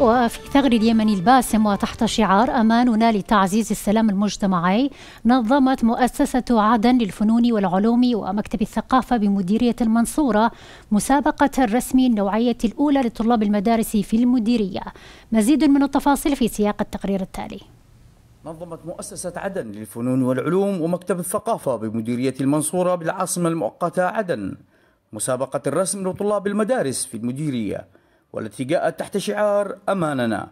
وفي ثغر اليمن الباسم وتحت شعار أماننا لتعزيز السلام المجتمعي نظمت مؤسسة عدن للفنون والعلوم ومكتب الثقافة بمديرية المنصورة مسابقة الرسم النوعية الأولى لطلاب المدارس في المديرية مزيد من التفاصيل في سياق التقرير التالي نظمت مؤسسة عدن للفنون والعلوم ومكتب الثقافة بمديرية المنصورة بالعاصمة المؤقتة عدن مسابقة الرسم لطلاب المدارس في المديرية والتي جاءت تحت شعار أماننا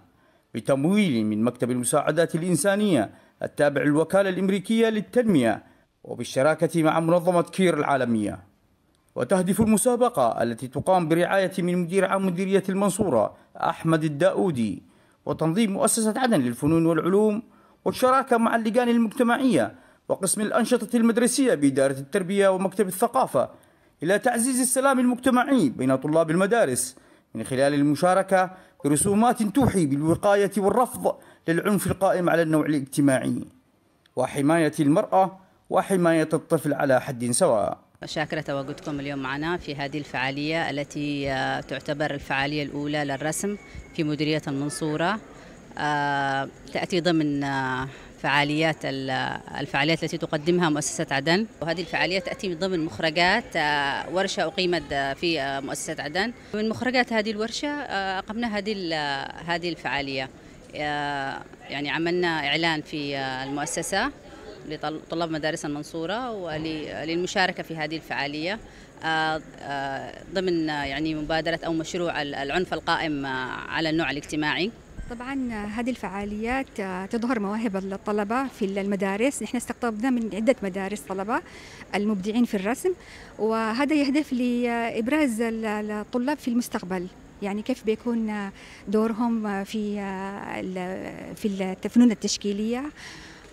بتمويل من مكتب المساعدات الإنسانية التابع للوكالة الأمريكية للتنمية وبالشراكة مع منظمة كير العالمية وتهدف المسابقة التي تقام برعاية من مدير عام مديرية المنصورة أحمد الداودي وتنظيم مؤسسة عدن للفنون والعلوم والشراكة مع اللجان المجتمعية وقسم الأنشطة المدرسية بإدارة التربية ومكتب الثقافة إلى تعزيز السلام المجتمعي بين طلاب المدارس من خلال المشاركة برسومات توحي بالوقاية والرفض للعنف القائم على النوع الاجتماعي وحماية المرأة وحماية الطفل على حد سواء شاكرة تواجدكم اليوم معنا في هذه الفعالية التي آه، تعتبر الفعالية الأولى للرسم في مديرية المنصورة آه، تأتي ضمن آه، فعاليات الفعاليات التي تقدمها مؤسسة عدن وهذه الفعاليات تأتي من ضمن مخرجات آه، ورشة أقيمت آه، في آه، مؤسسة عدن من مخرجات هذه الورشة أقمنا هذه هذه الفعالية يعني عملنا إعلان في المؤسسة لطلاب مدارس المنصورة وللمشاركة في هذه الفعالية ضمن يعني مبادرة أو مشروع العنف القائم على النوع الاجتماعي طبعا هذه الفعاليات تظهر مواهب الطلبة في المدارس نحن استقطبنا من عدة مدارس طلبة المبدعين في الرسم وهذا يهدف لإبراز الطلاب في المستقبل يعني كيف بيكون دورهم في في الفنون التشكيليه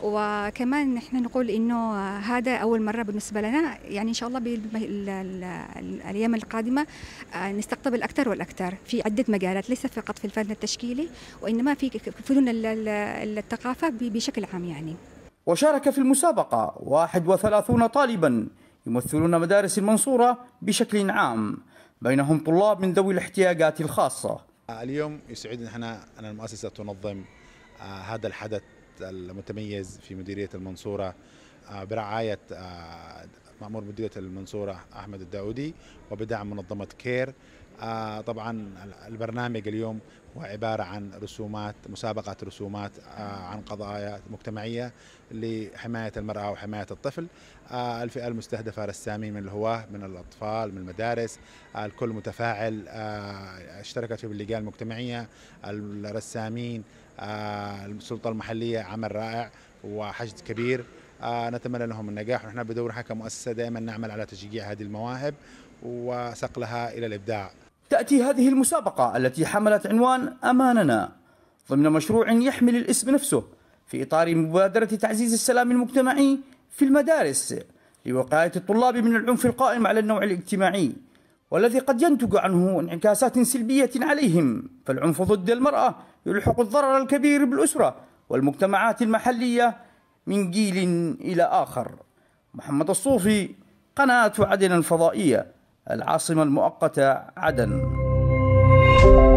وكمان نحن نقول انه هذا اول مره بالنسبه لنا يعني ان شاء الله بالايام القادمه آه، نستقطب الاكثر والاكثر في عده مجالات ليس فقط في الفن التشكيلي وانما في فنون الثقافه بشكل عام يعني وشارك في المسابقه 31 طالبا يمثلون مدارس المنصوره بشكل عام بينهم طلاب من ذوي الاحتياجات الخاصه اليوم يسعدنا احنا ان المؤسسه تنظم آه، هذا الحدث المتميز في مديريه المنصوره آه، برعايه آه، مأمور مديريه المنصوره احمد الداودي وبدعم منظمه كير آه، طبعا البرنامج اليوم هو عبارة عن رسومات مسابقة رسومات آه، عن قضايا مجتمعية لحماية المرأة وحماية الطفل آه، الفئة المستهدفة رسامين من الهواة من الأطفال من المدارس الكل متفاعل اشتركت في اللقاء المجتمعية الرسامين السلطة المحلية عمل رائع وحشد كبير نتمنى لهم النجاح ونحن بدورنا كمؤسسة دائما نعمل على تشجيع هذه المواهب وصقلها إلى الإبداع تأتي هذه المسابقة التي حملت عنوان أماننا ضمن مشروع يحمل الاسم نفسه في إطار مبادرة تعزيز السلام المجتمعي في المدارس لوقاية الطلاب من العنف القائم على النوع الاجتماعي والذي قد ينتج عنه انعكاسات سلبية عليهم فالعنف ضد المرأة يلحق الضرر الكبير بالأسرة والمجتمعات المحلية من جيل إلى آخر محمد الصوفي قناة عدن الفضائية العاصمة المؤقتة عدن